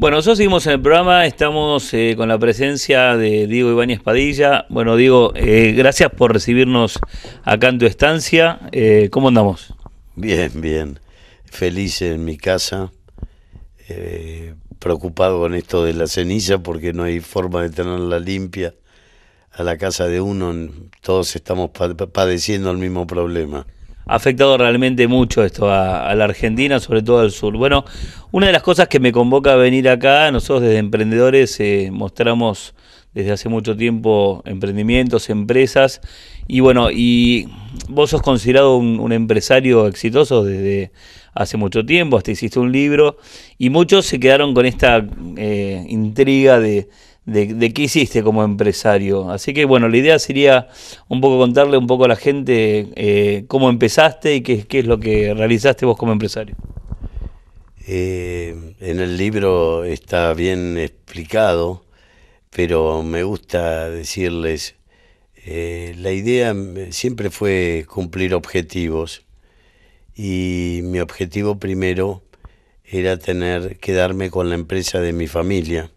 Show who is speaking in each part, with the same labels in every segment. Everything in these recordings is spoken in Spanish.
Speaker 1: Bueno, nosotros seguimos en el programa, estamos eh, con la presencia de Diego Ibáñez Padilla. Bueno, Diego, eh, gracias por recibirnos acá en tu estancia.
Speaker 2: Eh, ¿Cómo andamos? Bien, bien. Feliz en mi casa. preocupado con esto de la ceniza porque no hay forma de tenerla limpia. A la casa de uno todos estamos padeciendo el mismo problema ha afectado
Speaker 1: realmente mucho esto a, la Argentina, sobre todo al sur. Bueno, una de las cosas que me convoca a venir acá, nosotros desde emprendedores eh, mostramos desde hace mucho tiempo emprendimientos, empresas, y bueno, y vos sos considerado un, empresario exitoso desde hace mucho tiempo, hasta hiciste un libro, y muchos se quedaron con esta eh, intriga de de, qué hiciste como empresario. Así que bueno, la idea sería un poco contarle un poco a la gente eh, cómo empezaste y qué, es lo que realizaste vos como empresario.
Speaker 2: Eh, en el libro está bien explicado, pero me gusta decirles, eh, la idea siempre fue cumplir objetivos y mi objetivo primero era tener, quedarme con la empresa de mi familia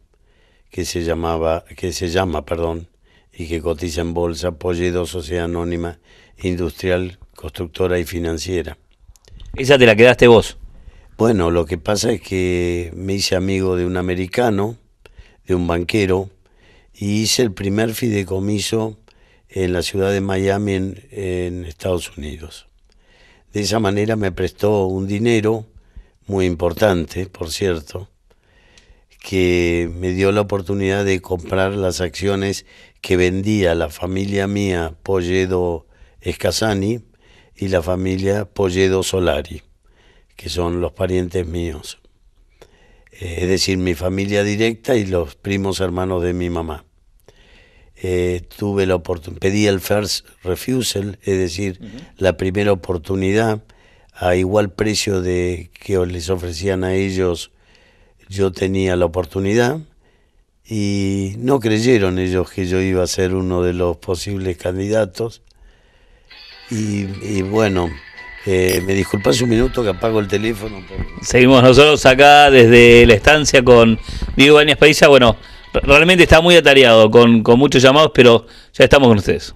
Speaker 2: que se llamaba, que se llama, perdón, y que cotiza en bolsa, Polledo, Sociedad Anónima, Industrial, Constructora y Financiera. Esa te la quedaste vos. Bueno, lo que pasa es que me hice amigo de un americano, de un banquero, y hice el primer fideicomiso en la ciudad de Miami, en Estados Unidos. De esa manera me prestó un dinero muy importante, por cierto, que me dio la oportunidad de comprar las acciones que vendía la familia mía Polledo Escasani y la familia Polledo Solari, que son los parientes míos. Eh, es decir, mi familia directa y los primos hermanos de mi mamá. Eh, tuve la pedí el first refusal, es decir, la primera oportunidad a igual precio de que les ofrecían a ellos yo tenía la oportunidad y no creyeron ellos que yo iba a ser uno de los posibles candidatos. Y, bueno, eh, me disculpas un minuto que apago el teléfono. Seguimos nosotros acá desde la estancia
Speaker 1: con Diego Bañas Paisa. Bueno, realmente está muy atareado con muchos llamados, pero ya estamos con ustedes.